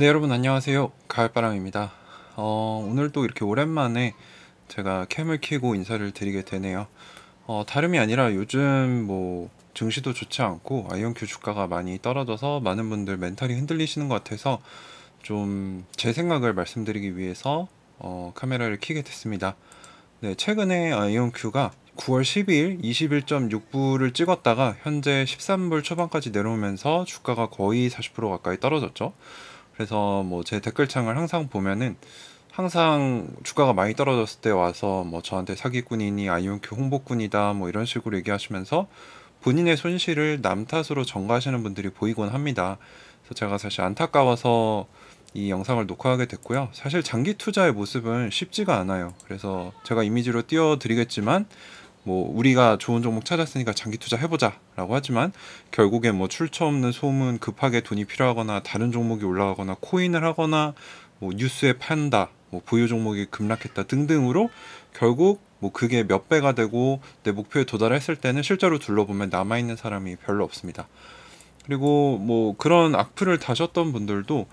네 여러분 안녕하세요 가을바람입니다 어, 오늘 도 이렇게 오랜만에 제가 캠을 키고 인사를 드리게 되네요 어, 다름이 아니라 요즘 뭐 증시도 좋지 않고 아이온큐 주가가 많이 떨어져서 많은 분들 멘탈이 흔들리시는 것 같아서 좀 제 생각을 말씀드리기 위해서 어, 카메라를 켜게 됐습니다 네 최근에 아이온큐가 9월 12일 21.6불을 찍었다가 현재 13불 초반까지 내려오면서 주가가 거의 40% 가까이 떨어졌죠 그래서 뭐 제 댓글창을 항상 보면은 항상 주가가 많이 떨어졌을 때 와서 뭐 저한테 사기꾼이니 아이온큐 홍보꾼이다 뭐 이런 식으로 얘기하시면서 본인의 손실을 남 탓으로 전가하시는 분들이 보이곤 합니다. 그래서 제가 사실 안타까워서 이 영상을 녹화하게 됐고요. 사실 장기 투자의 모습은 쉽지가 않아요. 그래서 제가 이미지로 띄워드리겠지만 뭐 우리가 좋은 종목 찾았으니까 장기 투자 해보자라고 하지만 결국에 뭐 출처 없는 소문 급하게 돈이 필요하거나 다른 종목이 올라가거나 코인을 하거나 뭐 뉴스에 판다 뭐 보유 종목이 급락했다 등등으로 결국 뭐 그게 몇 배가 되고 내 목표에 도달했을 때는 실제로 둘러보면 남아있는 사람이 별로 없습니다. 그리고 뭐 그런 악플을 다셨던 분들도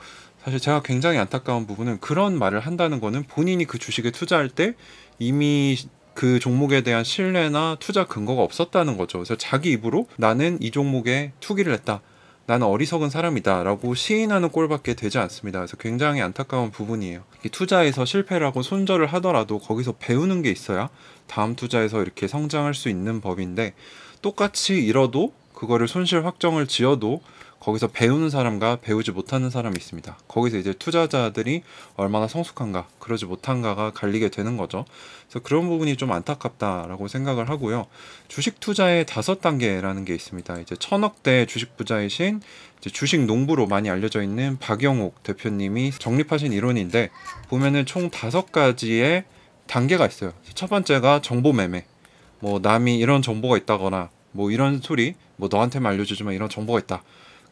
사실 제가 굉장히 안타까운 부분은 그런 말을 한다는 거는 본인이 그 주식에 투자할 때 이미 그 종목에 대한 신뢰나 투자 근거가 없었다는 거죠. 그래서 자기 입으로 나는 이 종목에 투기를 했다. 나는 어리석은 사람이다 라고 시인하는 꼴밖에 되지 않습니다. 그래서 굉장히 안타까운 부분이에요. 투자에서 실패를 하고 손절을 하더라도 거기서 배우는 게 있어야 다음 투자에서 이렇게 성장할 수 있는 법인데 똑같이 잃어도 그거를 손실 확정을 지어도 거기서 배우는 사람과 배우지 못하는 사람이 있습니다. 거기서 이제 투자자들이 얼마나 성숙한가, 그러지 못한가가 갈리게 되는 거죠. 그래서 그런 부분이 좀 안타깝다라고 생각을 하고요. 주식 투자의 다섯 단계라는 게 있습니다. 이제 천억대 주식 부자이신 주식 농부로 많이 알려져 있는 박영옥 대표님이 정립하신 이론인데 보면은 총 다섯 가지의 단계가 있어요. 첫 번째가 정보 매매. 뭐 남이 이런 정보가 있다거나 뭐 이런 소리, 뭐 너한테만 알려주지만 이런 정보가 있다.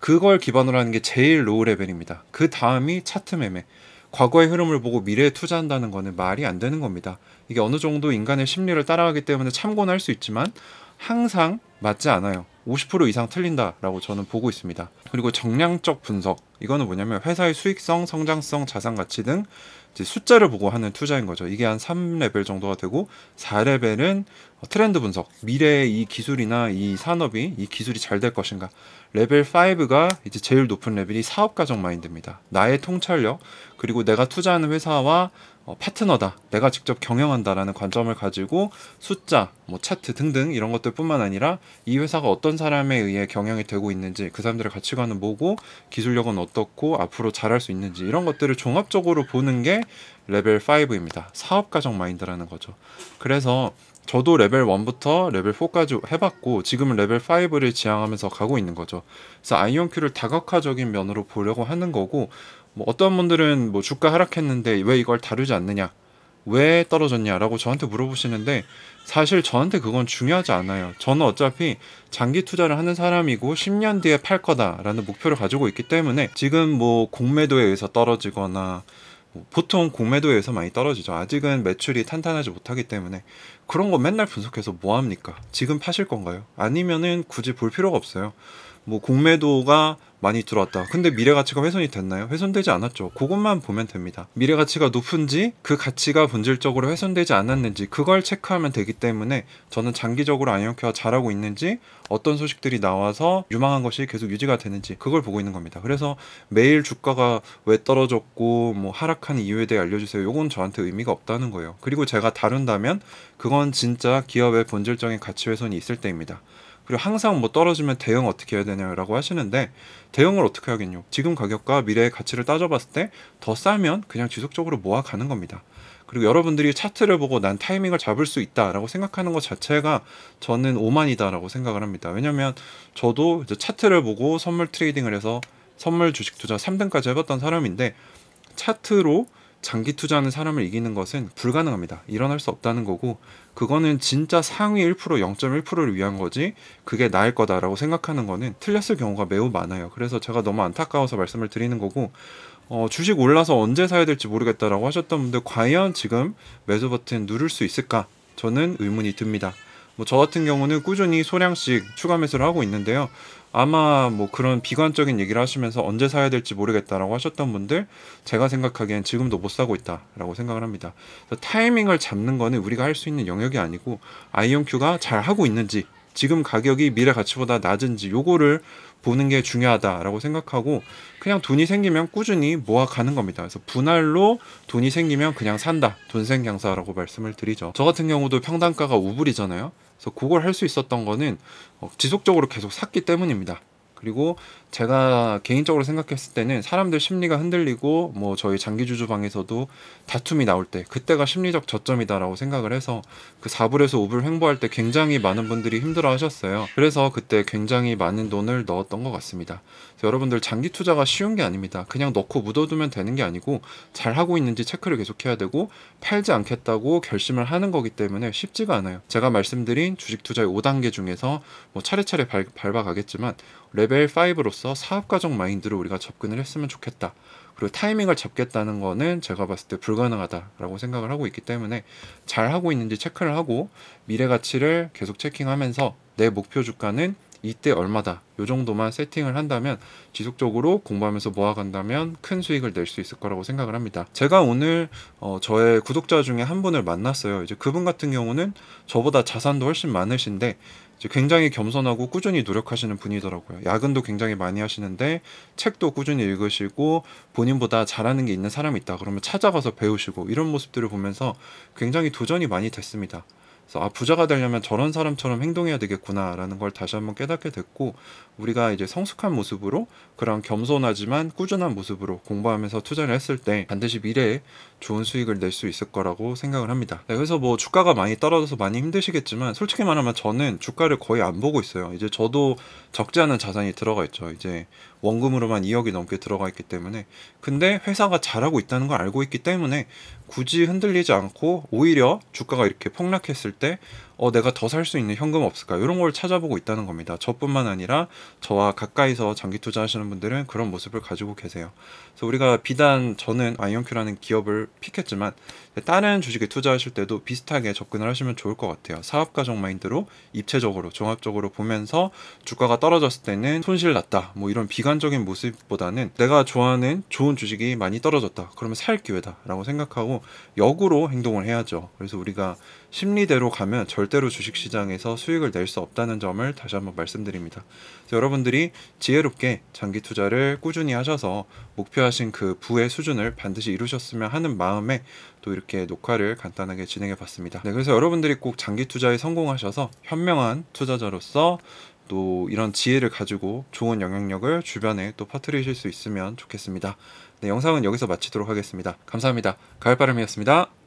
그걸 기반으로 하는 게 제일 로우 레벨입니다. 그 다음이 차트 매매. 과거의 흐름을 보고 미래에 투자한다는 거는 말이 안 되는 겁니다. 이게 어느 정도 인간의 심리를 따라가기 때문에 참고는 할 수 있지만 항상 맞지 않아요. 50% 이상 틀린다라고 저는 보고 있습니다. 그리고 정량적 분석. 이거는 뭐냐면 회사의 수익성, 성장성, 자산 가치 등 숫자를 보고 하는 투자인 거죠. 이게 한 3레벨 정도가 되고 4레벨은 트렌드 분석, 미래의 이 기술이나 이 산업이 이 기술이 잘 될 것인가. 레벨 5가 이제 제일 높은 레벨이 사업 가정 마인드입니다. 나의 통찰력 그리고 내가 투자하는 회사와 어, 파트너다. 내가 직접 경영한다라는 관점을 가지고 숫자, 뭐 차트 등등 이런 것들뿐만 아니라 이 회사가 어떤 사람에 의해 경영이 되고 있는지 그 사람들의 가치관은 뭐고 기술력은 어떻고 앞으로 잘할 수 있는지 이런 것들을 종합적으로 보는 게 레벨 5입니다. 사업 가정 마인드라는 거죠. 그래서 저도 레벨 1부터 레벨 4까지 해봤고 지금은 레벨 5를 지향하면서 가고 있는 거죠. 그래서 아이온큐를 다각화적인 면으로 보려고 하는 거고 뭐 어떤 분들은 뭐 주가 하락했는데 왜 이걸 다루지 않느냐 왜 떨어졌냐라고 저한테 물어보시는데 사실 저한테 그건 중요하지 않아요. 저는 어차피 장기 투자를 하는 사람이고 10년 뒤에 팔 거다라는 목표를 가지고 있기 때문에 지금 뭐 공매도에 의해서 떨어지거나 뭐 보통 공매도에 의해서 많이 떨어지죠. 아직은 매출이 탄탄하지 못하기 때문에 그런 거 맨날 분석해서 뭐 합니까? 지금 파실 건가요? 아니면은 굳이 볼 필요가 없어요. 뭐 공매도가 많이 들어왔다. 근데 미래 가치가 훼손이 됐나요? 훼손되지 않았죠. 그것만 보면 됩니다. 미래 가치가 높은지 그 가치가 본질적으로 훼손되지 않았는지 그걸 체크하면 되기 때문에 저는 장기적으로 안영케어 잘하고 있는지 어떤 소식들이 나와서 유망한 것이 계속 유지가 되는지 그걸 보고 있는 겁니다. 그래서 매일 주가가 왜 떨어졌고 뭐 하락한 이유에 대해 알려주세요. 이건 저한테 의미가 없다는 거예요. 그리고 제가 다룬다면 그건 진짜 기업의 본질적인 가치 훼손이 있을 때입니다. 그리고 항상 뭐 떨어지면 대응 어떻게 해야 되냐라고 하시는데 대응을 어떻게 하겠냐 지금 가격과 미래의 가치를 따져봤을 때 더 싸면 그냥 지속적으로 모아가는 겁니다 그리고 여러분들이 차트를 보고 난 타이밍을 잡을 수 있다라고 생각하는 것 자체가 저는 오만이다라고 생각을 합니다 왜냐면 저도 차트를 보고 선물 트레이딩을 해서 선물 주식 투자 3등까지 해봤던 사람인데 차트로 장기 투자하는 사람을 이기는 것은 불가능합니다. 일어날 수 없다는 거고 그거는 진짜 상위 1% 0.1%를 위한 거지 그게 나을 거다라고 생각하는 거는 틀렸을 경우가 매우 많아요. 그래서 제가 너무 안타까워서 말씀을 드리는 거고 어, 주식 올라서 언제 사야 될지 모르겠다라고 하셨던 분들 과연 지금 매수 버튼 누를 수 있을까? 저는 의문이 듭니다. 뭐 저 같은 경우는 꾸준히 소량씩 추가 매수를 하고 있는데요. 아마 뭐 그런 비관적인 얘기를 하시면서 언제 사야 될지 모르겠다라고 하셨던 분들 제가 생각하기엔 지금도 못 사고 있다라고 생각을 합니다. 타이밍을 잡는 거는 우리가 할 수 있는 영역이 아니고 아이온큐가 잘 하고 있는지 지금 가격이 미래 가치보다 낮은지 요거를 보는 게 중요하다라고 생각하고 그냥 돈이 생기면 꾸준히 모아가는 겁니다. 그래서 분할로 돈이 생기면 그냥 산다. 돈생경사라고 말씀을 드리죠. 저 같은 경우도 평단가가 우불이잖아요. 그래서 그걸 할 수 있었던 거는 어, 지속적으로 계속 샀기 때문입니다. 그리고 제가 개인적으로 생각했을 때는 사람들 심리가 흔들리고 뭐 저희 장기 주주방에서도 다툼이 나올 때 그때가 심리적 저점이다라고 생각을 해서 그 4불에서 5불 횡보할 때 굉장히 많은 분들이 힘들어 하셨어요. 그래서 그때 굉장히 많은 돈을 넣었던 것 같습니다. 여러분들 장기 투자가 쉬운 게 아닙니다. 그냥 넣고 묻어두면 되는 게 아니고 잘 하고 있는지 체크를 계속 해야 되고 팔지 않겠다고 결심을 하는 거기 때문에 쉽지가 않아요. 제가 말씀드린 주식 투자의 5단계 중에서 뭐 차례차례 밟아가겠지만 레벨 5로서 사업가적 마인드로 우리가 접근을 했으면 좋겠다. 그리고 타이밍을 잡겠다는 거는 제가 봤을 때 불가능하다라고 생각을 하고 있기 때문에 잘 하고 있는지 체크를 하고 미래 가치를 계속 체킹하면서 내 목표 주가는 이때 얼마다 요 정도만 세팅을 한다면 지속적으로 공부하면서 모아간다면 큰 수익을 낼 수 있을 거라고 생각을 합니다 제가 오늘 어, 저의 구독자 중에 한 분을 만났어요 이제 그분 같은 경우는 저보다 자산도 훨씬 많으신데 굉장히 겸손하고 꾸준히 노력하시는 분이더라고요. 야근도 굉장히 많이 하시는데 책도 꾸준히 읽으시고 본인보다 잘하는 게 있는 사람이 있다 그러면 찾아가서 배우시고 이런 모습들을 보면서 굉장히 도전이 많이 됐습니다. 그래서 아 부자가 되려면 저런 사람처럼 행동해야 되겠구나라는 걸 다시 한번 깨닫게 됐고 우리가 이제 성숙한 모습으로 그런 겸손하지만 꾸준한 모습으로 공부하면서 투자를 했을 때 반드시 미래에 좋은 수익을 낼 수 있을 거라고 생각을 합니다. 네, 그래서 뭐 주가가 많이 떨어져서 많이 힘드시겠지만 솔직히 말하면 저는 주가를 거의 안 보고 있어요. 이제 저도 적지 않은 자산이 들어가 있죠. 이제 원금으로만 2억이 넘게 들어가 있기 때문에 근데 회사가 잘하고 있다는 걸 알고 있기 때문에 굳이 흔들리지 않고 오히려 주가가 이렇게 폭락했을 때 सकते 어, 내가 더 살 수 있는 현금 없을까 이런 걸 찾아보고 있다는 겁니다. 저뿐만 아니라 저와 가까이서 장기 투자하시는 분들은 그런 모습을 가지고 계세요. 그래서 우리가 비단 저는 아이언큐라는 기업을 픽했지만 다른 주식에 투자하실 때도 비슷하게 접근을 하시면 좋을 것 같아요. 사업가적 마인드로 입체적으로 종합적으로 보면서 주가가 떨어졌을 때는 손실 났다 뭐 이런 비관적인 모습보다는 내가 좋아하는 좋은 주식이 많이 떨어졌다 그러면 살 기회다라고 생각하고 역으로 행동을 해야죠. 그래서 우리가 심리대로 가면 절 절대로 주식시장에서 수익을 낼 수 없다는 점을 다시 한번 말씀드립니다. 여러분들이 지혜롭게 장기 투자를 꾸준히 하셔서 목표하신 그 부의 수준을 반드시 이루셨으면 하는 마음에 또 이렇게 녹화를 간단하게 진행해 봤습니다. 네, 그래서 여러분들이 꼭 장기 투자에 성공하셔서 현명한 투자자로서 또 이런 지혜를 가지고 좋은 영향력을 주변에 또 퍼뜨리실 수 있으면 좋겠습니다. 네, 영상은 여기서 마치도록 하겠습니다. 감사합니다. 가을바람이었습니다.